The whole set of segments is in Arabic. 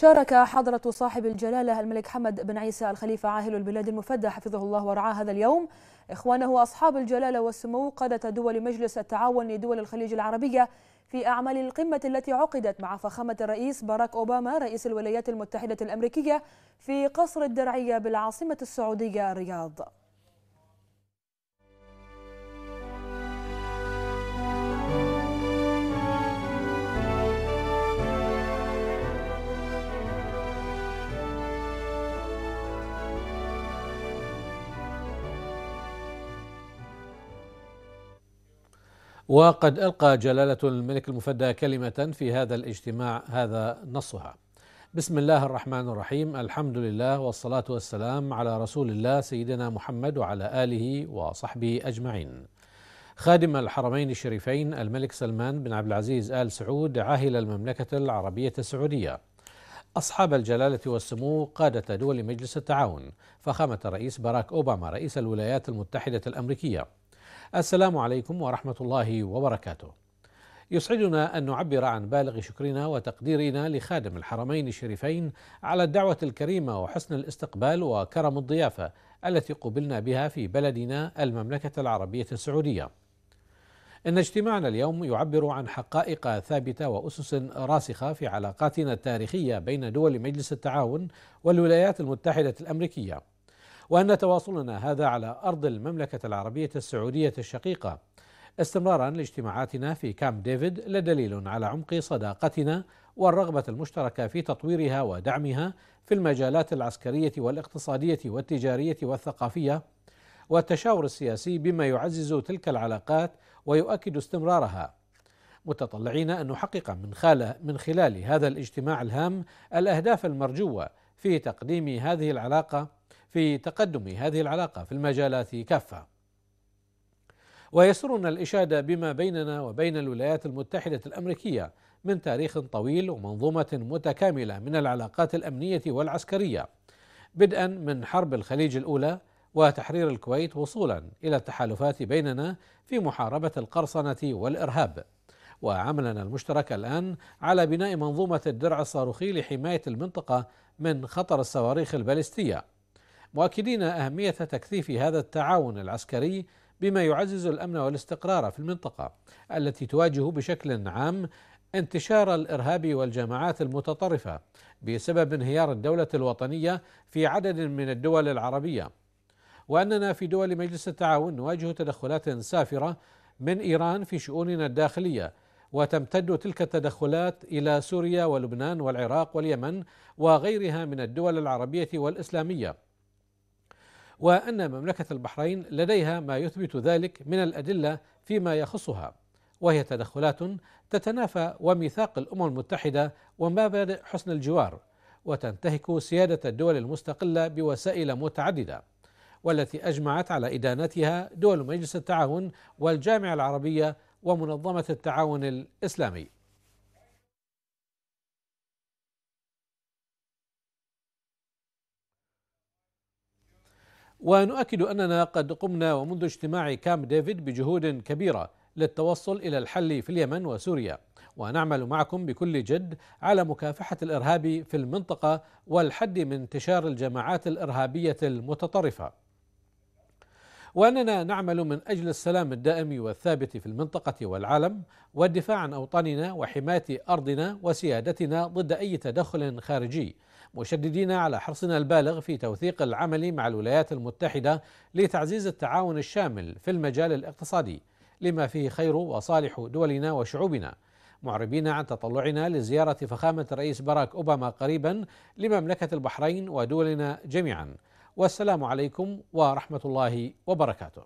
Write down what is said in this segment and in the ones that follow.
شارك حضرة صاحب الجلالة الملك حمد بن عيسى الخليفة عاهل البلاد المفدى حفظه الله ورعاه هذا اليوم إخوانه أصحاب الجلالة والسمو قادة دول مجلس التعاون لدول الخليج العربية في أعمال القمة التي عقدت مع فخامة الرئيس باراك أوباما رئيس الولايات المتحدة الأمريكية في قصر الدرعية بالعاصمة السعودية الرياض وقد ألقى جلالة الملك المفدى كلمة في هذا الاجتماع هذا نصها بسم الله الرحمن الرحيم الحمد لله والصلاة والسلام على رسول الله سيدنا محمد وعلى آله وصحبه أجمعين خادم الحرمين الشريفين الملك سلمان بن عبد العزيز آل سعود عاهل المملكة العربية السعودية أصحاب الجلالة والسمو قادة دول مجلس التعاون فخامة الرئيس باراك أوباما رئيس الولايات المتحدة الأمريكية السلام عليكم ورحمة الله وبركاته. يسعدنا أن نعبر عن بالغ شكرنا وتقديرنا لخادم الحرمين الشريفين على الدعوة الكريمة وحسن الاستقبال وكرم الضيافة التي قبلنا بها في بلدنا المملكة العربية السعودية. إن اجتماعنا اليوم يعبر عن حقائق ثابتة وأسس راسخة في علاقاتنا التاريخية بين دول مجلس التعاون والولايات المتحدة الأمريكية. وأن تواصلنا هذا على أرض المملكة العربية السعودية الشقيقة استمرارا لاجتماعاتنا في كامب ديفيد لدليل على عمق صداقتنا والرغبة المشتركة في تطويرها ودعمها في المجالات العسكرية والاقتصادية والتجارية والثقافية والتشاور السياسي بما يعزز تلك العلاقات ويؤكد استمرارها متطلعين أن نحقق من, من خلال هذا الاجتماع الهام الأهداف المرجوة في تقديم هذه العلاقة في تقدم هذه العلاقه في المجالات كافه. ويسرنا الاشاده بما بيننا وبين الولايات المتحده الامريكيه من تاريخ طويل ومنظومه متكامله من العلاقات الامنيه والعسكريه بدءا من حرب الخليج الاولى وتحرير الكويت وصولا الى التحالفات بيننا في محاربه القرصنه والارهاب. وعملنا المشترك الان على بناء منظومه الدرع الصاروخي لحمايه المنطقه من خطر الصواريخ البالستيه مؤكدين أهمية تكثيف هذا التعاون العسكري بما يعزز الأمن والاستقرار في المنطقة التي تواجه بشكل عام انتشار الارهاب والجماعات المتطرفه بسبب انهيار الدوله الوطنيه في عدد من الدول العربيه واننا في دول مجلس التعاون نواجه تدخلات سافره من ايران في شؤوننا الداخليه وتمتد تلك التدخلات الى سوريا ولبنان والعراق واليمن وغيرها من الدول العربيه والاسلاميه وأن مملكة البحرين لديها ما يثبت ذلك من الأدلة فيما يخصها وهي تدخلات تتنافى وميثاق الأمم المتحدة ومبادئ حسن الجوار وتنتهك سيادة الدول المستقلة بوسائل متعددة والتي أجمعت على إدانتها دول مجلس التعاون والجامعة العربية ومنظمة التعاون الإسلامي ونؤكد أننا قد قمنا ومنذ اجتماع كام ديفيد بجهود كبيرة للتوصل إلى الحل في اليمن وسوريا ونعمل معكم بكل جد على مكافحة الإرهاب في المنطقة والحد من انتشار الجماعات الإرهابية المتطرفة وأننا نعمل من أجل السلام الدائم والثابت في المنطقة والعالم والدفاع عن أوطاننا وحماية أرضنا وسيادتنا ضد أي تدخل خارجي مشددين على حرصنا البالغ في توثيق العمل مع الولايات المتحدة لتعزيز التعاون الشامل في المجال الاقتصادي لما فيه خير وصالح دولنا وشعوبنا معربين عن تطلعنا لزيارة فخامة الرئيس باراك أوباما قريبا لمملكة البحرين ودولنا جميعا والسلام عليكم ورحمة الله وبركاته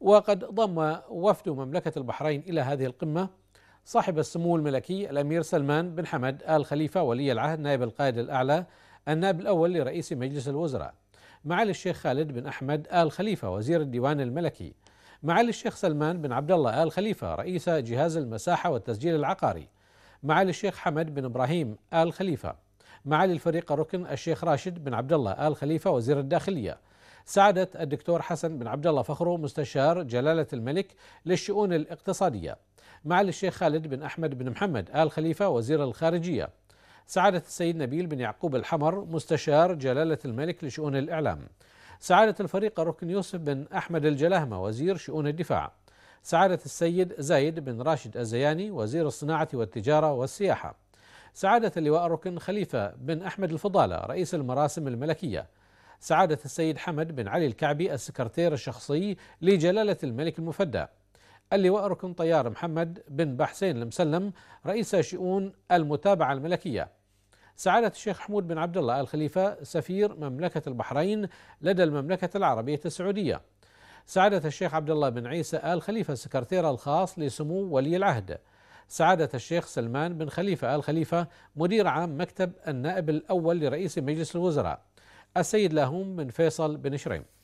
وقد ضم وفد مملكة البحرين إلى هذه القمة صاحب السمو الملكي الأمير سلمان بن حمد آل خليفة ولي العهد نائب القائد الأعلى النائب الأول لرئيس مجلس الوزراء معالي الشيخ خالد بن أحمد آل خليفة وزير الديوان الملكي معالي الشيخ سلمان بن عبد الله آل خليفة رئيس جهاز المساحة والتسجيل العقاري معالي الشيخ حمد بن إبراهيم آل خليفة معالي الفريق الركن الشيخ راشد بن عبد الله آل خليفة وزير الداخلية سعادة الدكتور حسن بن عبد الله فخرو مستشار جلالة الملك للشؤون الاقتصادية معالي الشيخ خالد بن أحمد بن محمد آل خليفة وزير الخارجية سعادة السيد نبيل بن يعقوب الحمر مستشار جلالة الملك لشؤون الإعلام سعادة الفريق ركن يوسف بن أحمد الجلاهمة وزير شؤون الدفاع سعادة السيد زايد بن راشد الزياني وزير الصناعة والتجارة والسياحة سعادة اللواء ركن خليفة بن أحمد الفضالة رئيس المراسم الملكية سعادة السيد حمد بن علي الكعبي السكرتير الشخصي لجلالة الملك المفدى اللواء ركن طيار محمد بن بحسين المسلم رئيس شؤون المتابعة الملكية سعادة الشيخ حمود بن عبد الله الخليفة سفير مملكة البحرين لدى المملكة العربية السعودية سعادة الشيخ عبد الله بن عيسى آل خليفة السكرتير الخاص لسمو ولي العهد سعادة الشيخ سلمان بن خليفة آل خليفة مدير عام مكتب النائب الأول لرئيس مجلس الوزراء السيد لاهوم من فيصل بن شريم